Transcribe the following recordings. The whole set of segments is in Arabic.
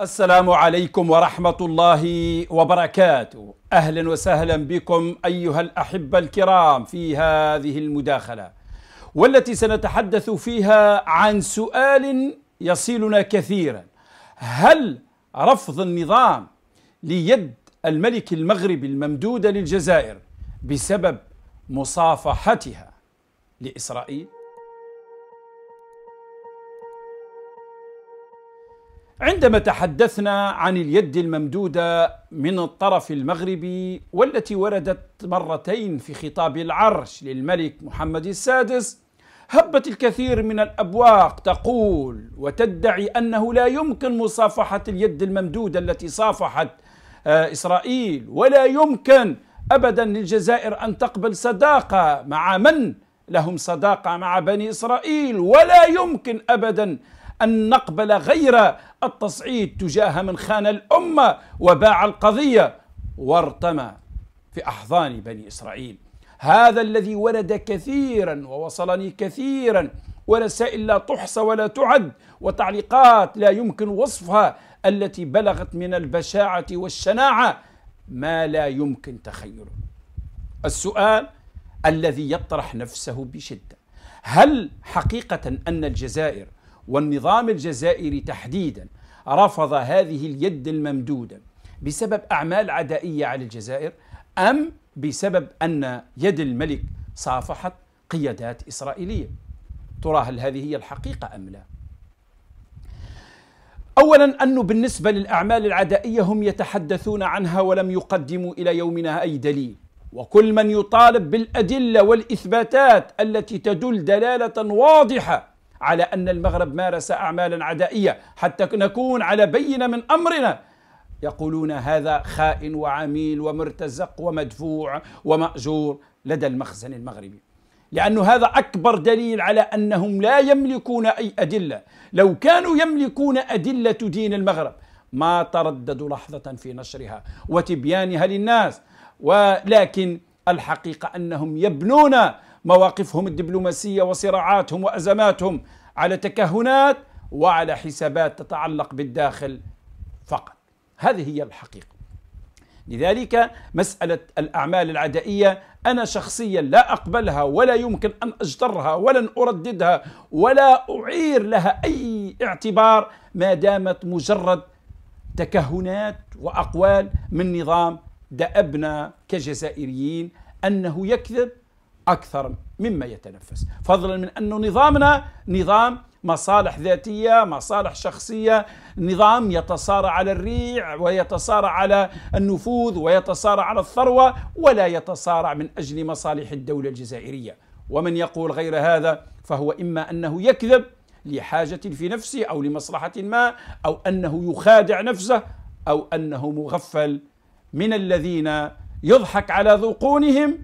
السلام عليكم ورحمة الله وبركاته أهلا وسهلا بكم أيها الأحبة الكرام في هذه المداخلة والتي سنتحدث فيها عن سؤال يصلنا كثيرا هل رفض النظام ليد الملك المغربي الممدودة للجزائر بسبب مصافحتها لإسرائيل عندما تحدثنا عن اليد الممدوده من الطرف المغربي والتي وردت مرتين في خطاب العرش للملك محمد السادس هبت الكثير من الابواق تقول وتدعي انه لا يمكن مصافحه اليد الممدوده التي صافحت آه، اسرائيل ولا يمكن ابدا للجزائر ان تقبل صداقه مع من لهم صداقه مع بني اسرائيل ولا يمكن ابدا أن نقبل غير التصعيد تجاه من خان الأمة وباع القضية وارتمى في أحضان بني إسرائيل هذا الذي ولد كثيرا ووصلني كثيرا ورسائل لا تحصى ولا تعد وتعليقات لا يمكن وصفها التي بلغت من البشاعة والشناعة ما لا يمكن تخيله السؤال الذي يطرح نفسه بشدة هل حقيقة أن الجزائر والنظام الجزائري تحديدا رفض هذه اليد الممدوده بسبب اعمال عدائيه على الجزائر ام بسبب ان يد الملك صافحت قيادات اسرائيليه ترى هل هذه هي الحقيقه ام لا اولا انه بالنسبه للاعمال العدائيه هم يتحدثون عنها ولم يقدموا الى يومنا اي دليل وكل من يطالب بالادله والاثباتات التي تدل دلاله واضحه على أن المغرب مارس أعمالا عدائية حتى نكون على بينة من أمرنا يقولون هذا خائن وعميل ومرتزق ومدفوع ومأجور لدى المخزن المغربي لأن هذا أكبر دليل على أنهم لا يملكون أي أدلة لو كانوا يملكون أدلة دين المغرب ما ترددوا لحظة في نشرها وتبيانها للناس ولكن الحقيقة أنهم يبنون مواقفهم الدبلوماسية وصراعاتهم وأزماتهم على تكهنات وعلى حسابات تتعلق بالداخل فقط هذه هي الحقيقة لذلك مسألة الأعمال العدائية أنا شخصيا لا أقبلها ولا يمكن أن أجترها ولن أرددها ولا أعير لها أي اعتبار ما دامت مجرد تكهنات وأقوال من نظام دأبنا كجزائريين أنه يكذب أكثر مما يتنفس فضلا من أنه نظامنا نظام مصالح ذاتية مصالح شخصية نظام يتصارع على الريع ويتصارع على النفوذ ويتصارع على الثروة ولا يتصارع من أجل مصالح الدولة الجزائرية ومن يقول غير هذا فهو إما أنه يكذب لحاجة في نفسه أو لمصلحة ما أو أنه يخادع نفسه أو أنه مغفل من الذين يضحك على ذوقونهم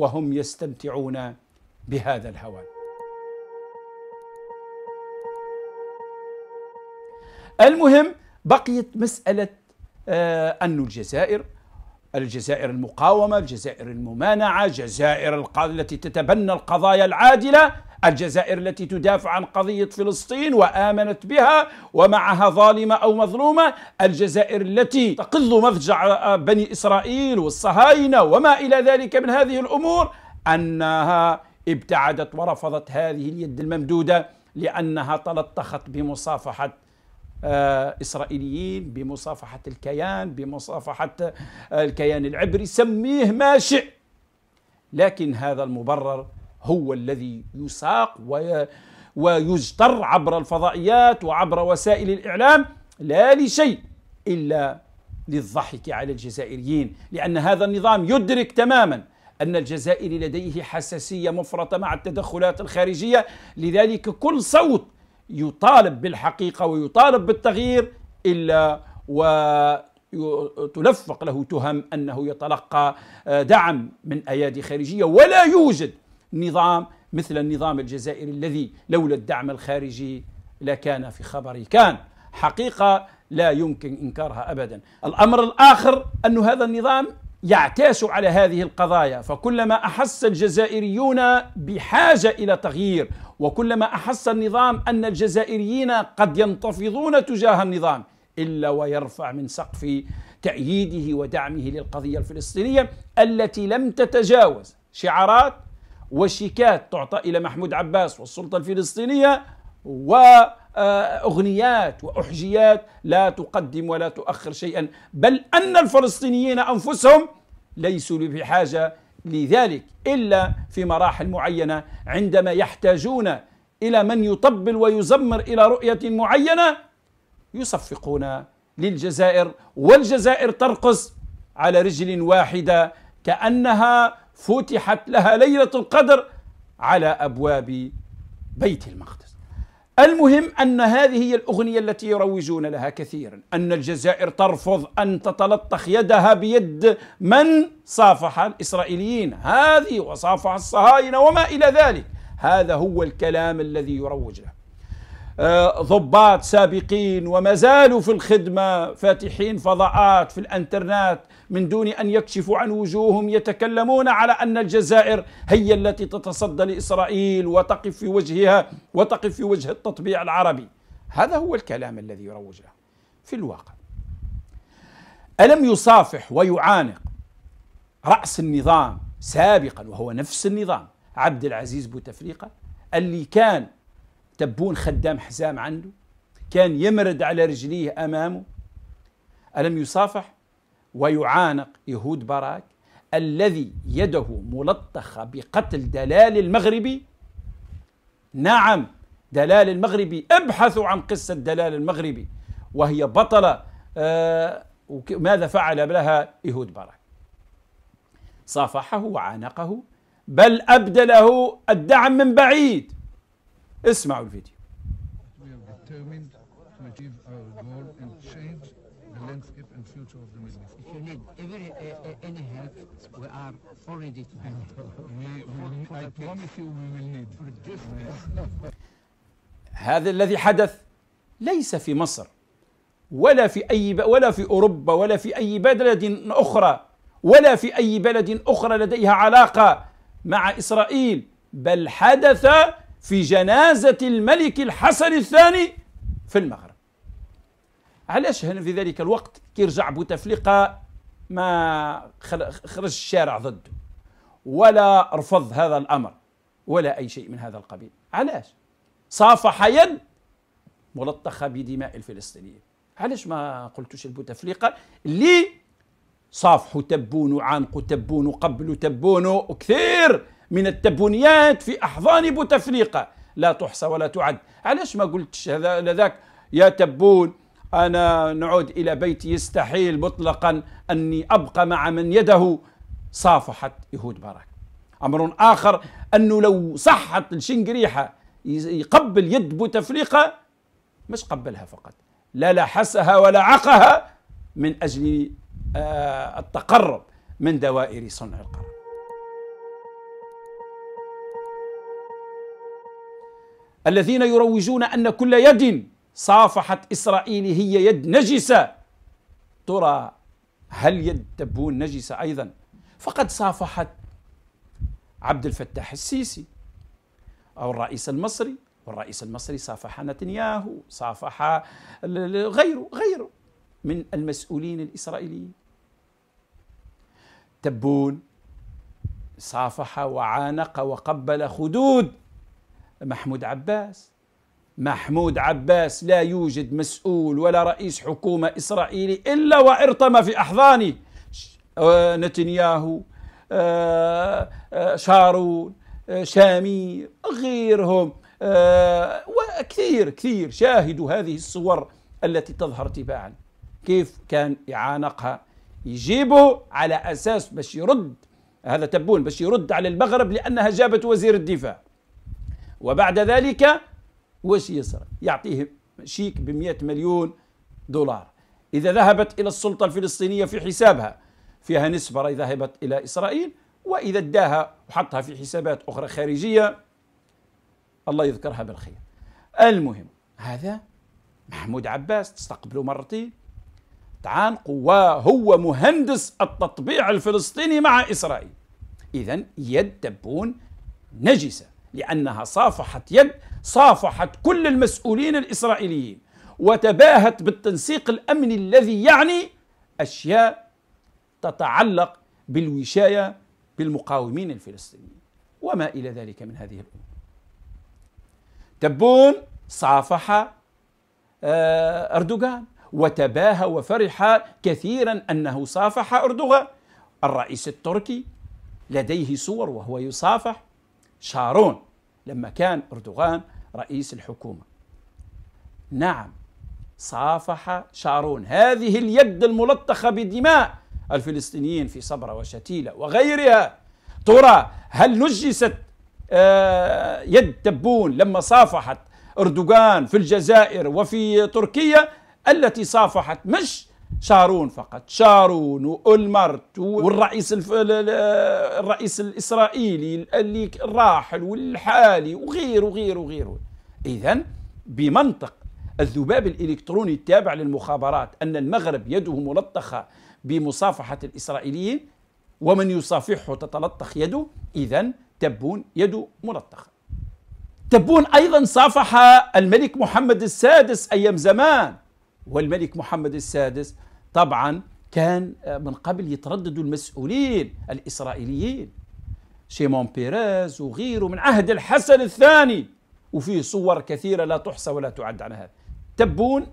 وهم يستمتعون بهذا الهوى المهم بقيت مسألة آه، أن الجزائر الجزائر المقاومة الجزائر الممانعة الجزائر التي تتبنى القضايا العادلة الجزائر التي تدافع عن قضية فلسطين وآمنت بها ومعها ظالمة أو مظلومة الجزائر التي تقض مضجع بني إسرائيل والصهاينة وما إلى ذلك من هذه الأمور أنها ابتعدت ورفضت هذه اليد الممدودة لأنها تلطخت بمصافحة آه، إسرائيليين بمصافحة الكيان بمصافحة آه، الكيان العبري سميه ما شئ لكن هذا المبرر هو الذي يساق وي ويجتر عبر الفضائيات وعبر وسائل الإعلام لا لشيء إلا للضحك على الجزائريين لأن هذا النظام يدرك تماما أن الجزائري لديه حساسية مفرطة مع التدخلات الخارجية لذلك كل صوت يطالب بالحقيقة ويطالب بالتغيير إلا وتلفق له تهم أنه يتلقى آه، دعم من أيادي خارجية ولا يوجد نظام مثل النظام الجزائري الذي لولا الدعم الخارجي لكان في خبره كان حقيقة لا يمكن إنكارها أبدا الأمر الآخر أن هذا النظام يعتاس على هذه القضايا فكلما أحس الجزائريون بحاجة إلى تغيير وكلما أحس النظام أن الجزائريين قد ينتفضون تجاه النظام إلا ويرفع من سقف تأييده ودعمه للقضية الفلسطينية التي لم تتجاوز شعارات وشيكات تعطى إلى محمود عباس والسلطة الفلسطينية وأغنيات آه، وأحجيات لا تقدم ولا تؤخر شيئا بل أن الفلسطينيين أنفسهم ليسوا بحاجة لذلك إلا في مراحل معينة عندما يحتاجون إلى من يطبل ويزمر إلى رؤية معينة يصفقون للجزائر والجزائر ترقص على رجل واحدة كأنها فتحت لها ليلة القدر على أبواب بيت المقدس المهم أن هذه هي الأغنية التي يروجون لها كثيرا أن الجزائر ترفض أن تتلطخ يدها بيد من صافح الإسرائيليين هذه وصافح الصهاينة وما إلى ذلك هذا هو الكلام الذي يروج له آه، ضباط سابقين وما زالوا في الخدمة فاتحين فضاءات في الانترنت من دون أن يكشفوا عن وجوههم يتكلمون على أن الجزائر هي التي تتصدى لإسرائيل وتقف في وجهها وتقف في وجه التطبيع العربي هذا هو الكلام الذي يروج له في الواقع ألم يصافح ويعانق رأس النظام سابقا وهو نفس النظام عبد العزيز بوتفليقة اللي كان تبون خدام حزام عنده كان يمرد على رجليه أمامه ألم يصافح ويعانق يهود باراك الذي يده ملطخة بقتل دلال المغربي نعم دلال المغربي ابحثوا عن قصة دلال المغربي وهي بطلة آه ماذا فعل لها يهود باراك صافحه وعانقه بل أبدله الدعم من بعيد اسمعوا الفيديو need every uh, any help we are already to help. we, we, for, I promise you we will need. هذا الذي حدث ليس في مصر ولا في اي ولا في اوروبا ولا في اي بلد اخرى ولا في اي بلد اخرى لديها علاقه مع اسرائيل بل حدث في جنازه الملك الحسن الثاني في المغرب علاش في ذلك الوقت كيرجع بوتفليقه ما خرج الشارع ضده ولا رفض هذا الأمر ولا أي شيء من هذا القبيل علاش صافح يد ملطخة بدماء الفلسطينيين علاش ما قلتوش البوتفليقة اللي صافحوا تبونوا عانقوا تبونوا قبلوا تبونوا وكثير من التبونيات في أحضان بوتفليقة لا تحصى ولا تعد علاش ما قلتش هذا لذاك يا تبون أنا نعود إلى بيتي يستحيل مطلقا أني أبقى مع من يده صافحت يهود باراك أمر آخر أنه لو صحت الشنقريحة يقبل يد بوتفليقة مش قبلها فقط لا لحسها ولا عقها من أجل آه، التقرب من دوائر صنع القرار الذين يروجون أن كل يد صافحت إسرائيل هي يد نجسة ترى هل يد تبون نجسة أيضا فقد صافحت عبد الفتاح السيسي أو الرئيس المصري والرئيس المصري صافح نتنياهو صافح غيره غيره من المسؤولين الإسرائيليين تبون صافح وعانق وقبل خدود محمود عباس محمود عباس لا يوجد مسؤول ولا رئيس حكومة إسرائيلي إلا وارتم في أحضاني آه، نتنياهو آه، آه، شارون شامير غيرهم وكثير كثير شاهدوا هذه الصور التي تظهر تباعا كيف كان يعانقها يجيبه على أساس باش يرد هذا تبون باش يرد على المغرب لأنها جابت وزير الدفاع وبعد ذلك واش يصير يعطيه شيك ب مليون دولار إذا ذهبت إلى السلطة الفلسطينية في حسابها فيها نسبه راهي ذهبت إلى إسرائيل وإذا اداها وحطها في حسابات أخرى خارجية الله يذكرها بالخير المهم هذا محمود عباس تستقبله مرتين تعانق وهو مهندس التطبيع الفلسطيني مع إسرائيل إذا يد تبون نجسه لأنها صافحت يد صافحت كل المسؤولين الإسرائيليين وتباهت بالتنسيق الأمني الذي يعني أشياء تتعلق بالوشاية بالمقاومين الفلسطينيين وما إلى ذلك من هذه الأمور تبون صافح آه، أردوغان وتباهى وفرح كثيرا أنه صافح أردوغان الرئيس التركي لديه صور وهو يصافح شارون لما كان أردوغان رئيس الحكومة نعم صافح شارون هذه اليد الملطخة بدماء الفلسطينيين في صبرة وشتيلة وغيرها ترى هل نجست آه، يد تبون لما صافحت أردوغان في الجزائر وفي تركيا التي صافحت مش شارون فقط شارون والمرت والرئيس الف... الرئيس الاسرائيلي اللي الراحل والحالي وغيره وغيره وغيره اذا بمنطق الذباب الالكتروني التابع للمخابرات ان المغرب يده ملطخه بمصافحه الاسرائيليين ومن يصافحه تتلطخ يده اذا تبون يده ملطخه تبون ايضا صافح الملك محمد السادس ايام زمان والملك محمد السادس طبعا كان من قبل يترددوا المسؤولين الإسرائيليين شيمون بيريز وغيره من عهد الحسن الثاني وفيه صور كثيرة لا تحصى ولا تعد عن هذا تبون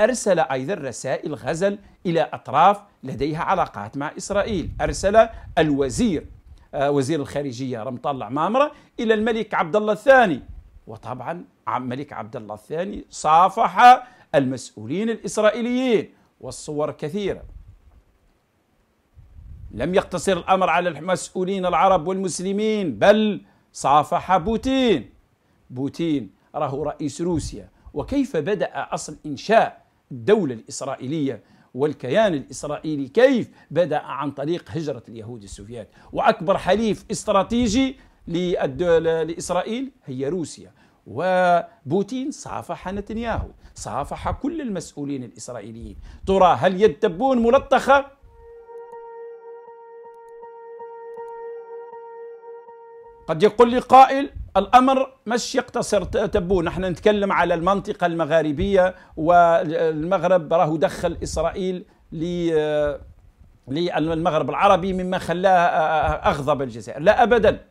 أرسل أيضا رسائل غزل إلى أطراف لديها علاقات مع إسرائيل أرسل الوزير آه، وزير الخارجية رمطال عمامرة إلى الملك عبد الله الثاني وطبعا الملك عبد الله الثاني صافح المسؤولين الإسرائيليين والصور كثيرة لم يقتصر الأمر على المسؤولين العرب والمسلمين بل صافح بوتين بوتين راه رئيس روسيا وكيف بدأ أصل إنشاء الدولة الإسرائيلية والكيان الإسرائيلي كيف بدأ عن طريق هجرة اليهود السوفيات وأكبر حليف استراتيجي لإسرائيل هي روسيا وبوتين صافح نتنياهو صافح كل المسؤولين الإسرائيليين ترى هل يد تبون ملطخة؟ قد يقول لي قائل الأمر مش يقتصر تبون نحن نتكلم على المنطقة المغاربية والمغرب راه دخل إسرائيل ل للمغرب العربي مما خلاه أغضب الجزائر لا أبدا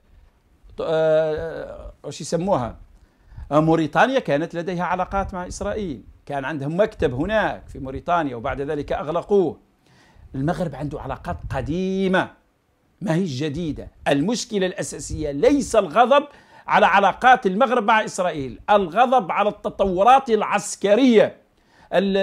وش يسموها أه، موريتانيا كانت لديها علاقات مع إسرائيل كان عندهم مكتب هناك في موريتانيا وبعد ذلك أغلقوه المغرب عنده علاقات قديمة ما هي جديدة المشكلة الأساسية ليس الغضب على علاقات المغرب مع إسرائيل الغضب على التطورات العسكرية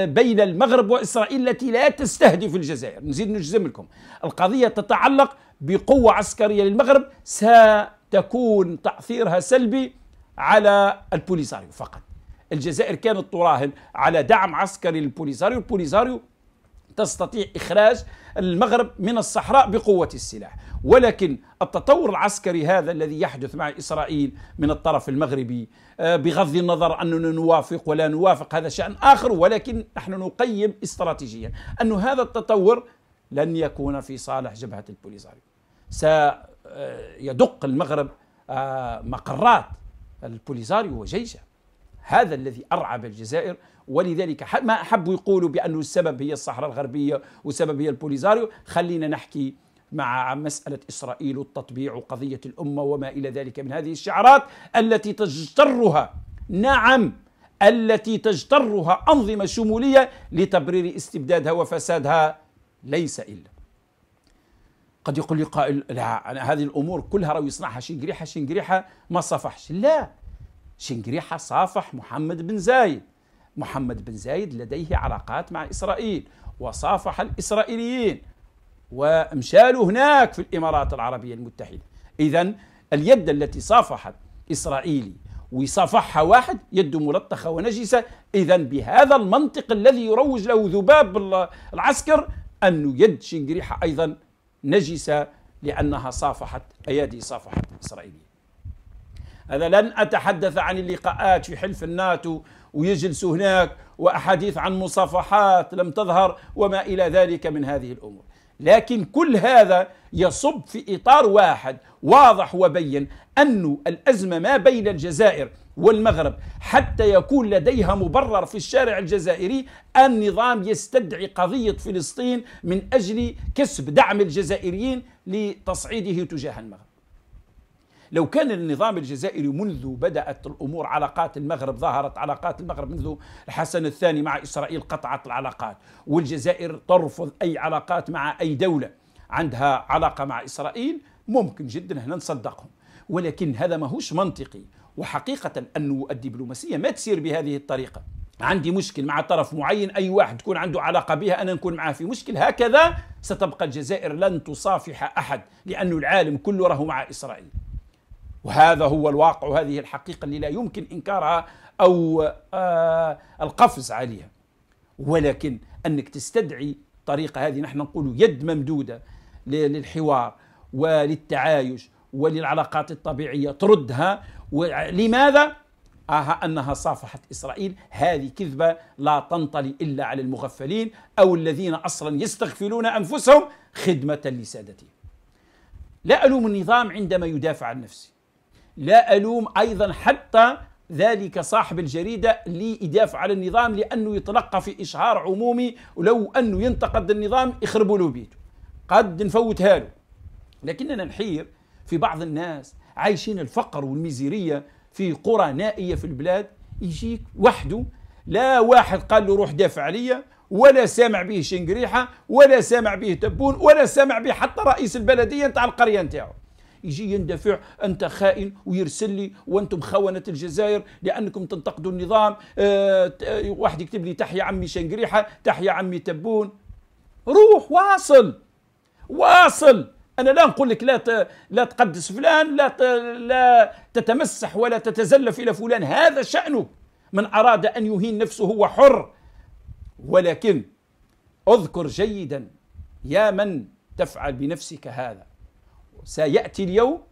بين المغرب وإسرائيل التي لا تستهدف الجزائر نزيد نجزم لكم القضية تتعلق بقوة عسكرية للمغرب ستكون تأثيرها سلبي على البوليساريو فقط الجزائر كانت تراهن على دعم عسكري للبوليساريو البوليساريو تستطيع إخراج المغرب من الصحراء بقوة السلاح ولكن التطور العسكري هذا الذي يحدث مع إسرائيل من الطرف المغربي آه، بغض النظر أننا نوافق ولا نوافق هذا شأن آخر ولكن نحن نقيم استراتيجيا أن هذا التطور لن يكون في صالح جبهة البوليساريو سيدق المغرب آه، مقرات البوليزاريو وجيشه هذا الذي أرعب الجزائر ولذلك ما أحبوا يقولوا بأنه السبب هي الصحراء الغربية والسبب هي البوليزاريو خلينا نحكي مع مسألة إسرائيل والتطبيع وقضية الأمة وما إلى ذلك من هذه الشعارات التي تجترها نعم التي تجترها أنظمة شمولية لتبرير استبدادها وفسادها ليس إلا قد يقول لي قائل لا أنا هذه الأمور كلها رأوا يصنعها شنقريحة شنقريحة ما صافحش لا شنقريحة صافح محمد بن زايد محمد بن زايد لديه علاقات مع إسرائيل وصافح الإسرائيليين ومشالوا هناك في الامارات العربيه المتحده اذا اليد التي صافحت اسرائيلي ويصافحها واحد يد ملطخه ونجسه اذا بهذا المنطق الذي يروج له ذباب العسكر انه يد شنقريحه ايضا نجسة لأنها صافحت أيادي صافحت إسرائيلية هذا لن أتحدث عن اللقاءات في حلف الناتو ويجلسوا هناك وأحاديث عن مصافحات لم تظهر وما إلى ذلك من هذه الأمور لكن كل هذا يصب في إطار واحد واضح وبين أن الأزمة ما بين الجزائر والمغرب حتى يكون لديها مبرر في الشارع الجزائري النظام يستدعي قضية فلسطين من أجل كسب دعم الجزائريين لتصعيده تجاه المغرب لو كان النظام الجزائري منذ بدأت الأمور علاقات المغرب ظهرت علاقات المغرب منذ الحسن الثاني مع إسرائيل قطعت العلاقات والجزائر ترفض أي علاقات مع أي دولة عندها علاقة مع إسرائيل ممكن جدا هنا نصدقهم ولكن هذا ماهوش منطقي وحقيقة أن الدبلوماسية ما تسير بهذه الطريقة عندي مشكل مع طرف معين أي واحد تكون عنده علاقة بها أنا نكون معاه في مشكل هكذا ستبقى الجزائر لن تصافح أحد لأن العالم كله راه مع إسرائيل وهذا هو الواقع وهذه الحقيقة اللي لا يمكن إنكارها أو آه القفز عليها ولكن أنك تستدعي الطريقة هذه نحن نقول يد ممدودة للحوار وللتعايش وللعلاقات الطبيعية تردها ولماذا؟ آها أنها صافحت إسرائيل هذه كذبة لا تنطلي إلا على المغفلين أو الذين أصلا يستغفلون أنفسهم خدمة لسادتهم لا ألوم النظام عندما يدافع عن نفسه لا ألوم أيضا حتى ذلك صاحب الجريدة ليدافع عن النظام لأنه يتلقى في إشهار عمومي ولو أنه ينتقد النظام يخربوا له بيته قد نفوتها له لكننا نحير في بعض الناس عايشين الفقر والميزيرية في قرى نائية في البلاد يجيك وحده لا واحد قال له روح دافع عليا ولا سامع به شنقريحة ولا سامع به تبون ولا سامع به حتى رئيس البلدية نتاع القرية نتاعو يجي يندفع انت خائن ويرسل لي وانتم خونه الجزائر لانكم تنتقدوا النظام آه واحد يكتب لي تحيا عمي شنقريحه تحيا عمي تبون روح واصل واصل انا لا نقول لك لا لا تقدس فلان لا لا تتمسح ولا تتزلف الى فلان هذا شانه من اراد ان يهين نفسه هو حر ولكن اذكر جيدا يا من تفعل بنفسك هذا سياتي اليوم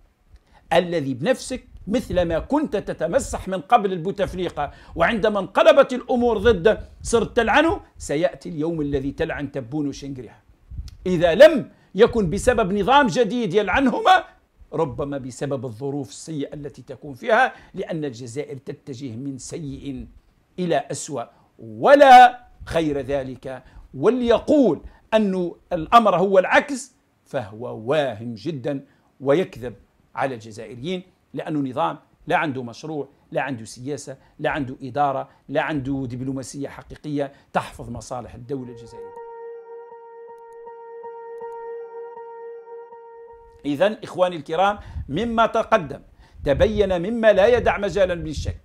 الذي بنفسك مثلما كنت تتمسح من قبل البوتفليقة وعندما انقلبت الأمور ضده صرت تلعنه سيأتي اليوم الذي تلعن تبون شنقرها إذا لم يكن بسبب نظام جديد يلعنهما ربما بسبب الظروف السيئة التي تكون فيها لأن الجزائر تتجه من سيء إلى أسوأ ولا خير ذلك وليقول أن الأمر هو العكس فهو واهم جدا ويكذب على الجزائريين لأنه نظام لا عنده مشروع لا عنده سياسة لا عنده إدارة لا عنده دبلوماسية حقيقية تحفظ مصالح الدولة الجزائرية إذا إخواني الكرام مما تقدم تبين مما لا يدع مجالا للشك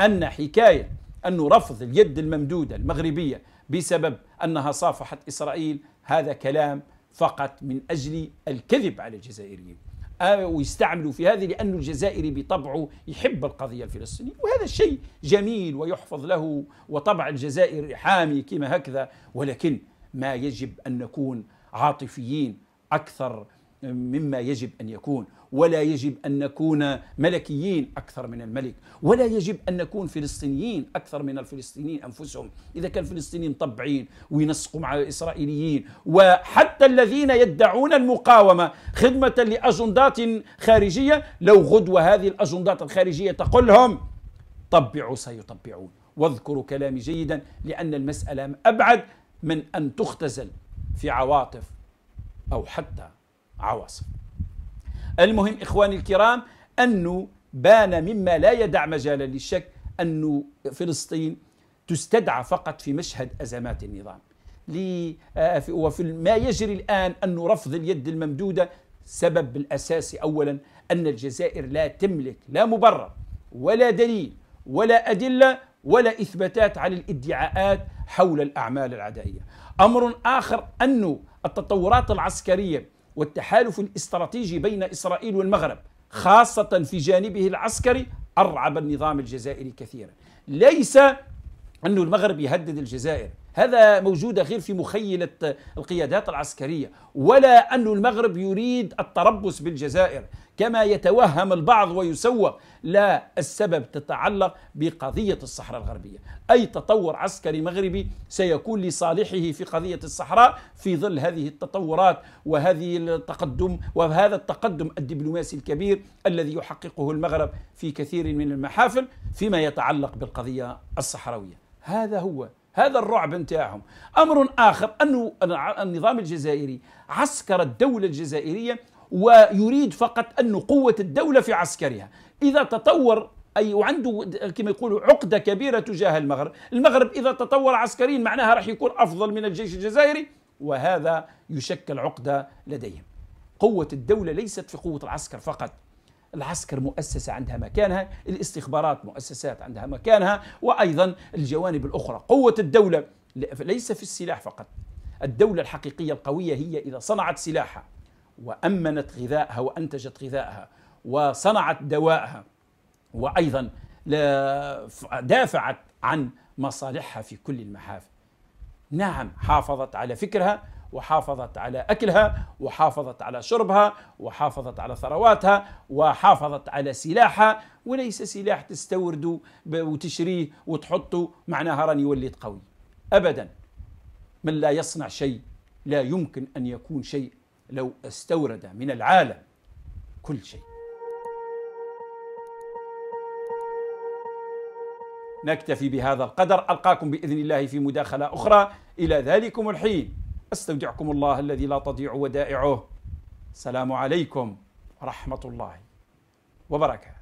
أن حكاية أن رفض اليد الممدودة المغربية بسبب أنها صافحت إسرائيل هذا كلام فقط من أجل الكذب على الجزائريين ويستعملوا في هذه لأن الجزائري بطبعه يحب القضية الفلسطينية وهذا الشيء جميل ويحفظ له وطبع الجزائر حامي كما هكذا ولكن ما يجب أن نكون عاطفيين أكثر مما يجب ان يكون ولا يجب ان نكون ملكيين اكثر من الملك ولا يجب ان نكون فلسطينيين اكثر من الفلسطينيين انفسهم اذا كان الفلسطينيين طبعين وينسقوا مع الاسرائيليين وحتى الذين يدعون المقاومه خدمه لاجندات خارجيه لو غدوه هذه الاجندات الخارجيه تقول لهم طبعوا سيطبعون واذكروا كلامي جيدا لان المساله ابعد من ان تختزل في عواطف او حتى عواصف المهم إخواني الكرام أنه بان مما لا يدع مجالا للشك أن فلسطين تستدعى فقط في مشهد أزمات النظام آه، وفي ما يجري الآن أن رفض اليد الممدودة سبب الأساسي أولا أن الجزائر لا تملك لا مبرر ولا دليل ولا أدلة ولا إثباتات على الادعاءات حول الأعمال العدائية أمر آخر أن التطورات العسكرية والتحالف الاستراتيجي بين إسرائيل والمغرب خاصة في جانبه العسكري أرعب النظام الجزائري كثيرا ليس أن المغرب يهدد الجزائر هذا موجود غير في مخيلة القيادات العسكرية ولا أن المغرب يريد التربص بالجزائر كما يتوهم البعض ويسوق لا السبب تتعلق بقضية الصحراء الغربية أي تطور عسكري مغربي سيكون لصالحه في قضية الصحراء في ظل هذه التطورات وهذه التقدم وهذا التقدم الدبلوماسي الكبير الذي يحققه المغرب في كثير من المحافل فيما يتعلق بالقضية الصحراوية هذا هو هذا الرعب نتاعهم أمر آخر أنه النظام الجزائري عسكر الدولة الجزائرية ويريد فقط أن قوة الدولة في عسكرها إذا تطور أي وعنده كما يقولوا عقدة كبيرة تجاه المغرب المغرب إذا تطور عسكريا معناها راح يكون أفضل من الجيش الجزائري وهذا يشكل عقدة لديهم قوة الدولة ليست في قوة العسكر فقط العسكر مؤسسة عندها مكانها الاستخبارات مؤسسات عندها مكانها وأيضا الجوانب الأخرى قوة الدولة ليس في السلاح فقط الدولة الحقيقية القوية هي إذا صنعت سلاحها وأمنت غذائها وأنتجت غذائها وصنعت دواءها وأيضا دافعت عن مصالحها في كل المحافل نعم حافظت على فكرها وحافظت على أكلها وحافظت على شربها وحافظت على ثرواتها وحافظت على سلاحها وليس سلاح تستورده وتشريه وتحطه معناها راني وليت قوي أبدا من لا يصنع شيء لا يمكن أن يكون شيء لو استورد من العالم كل شيء نكتفي بهذا القدر ألقاكم بإذن الله في مداخلة أخرى إلى ذلكم الحين أستودعكم الله الذي لا تضيع ودائعه السلام عليكم ورحمة الله وبركاته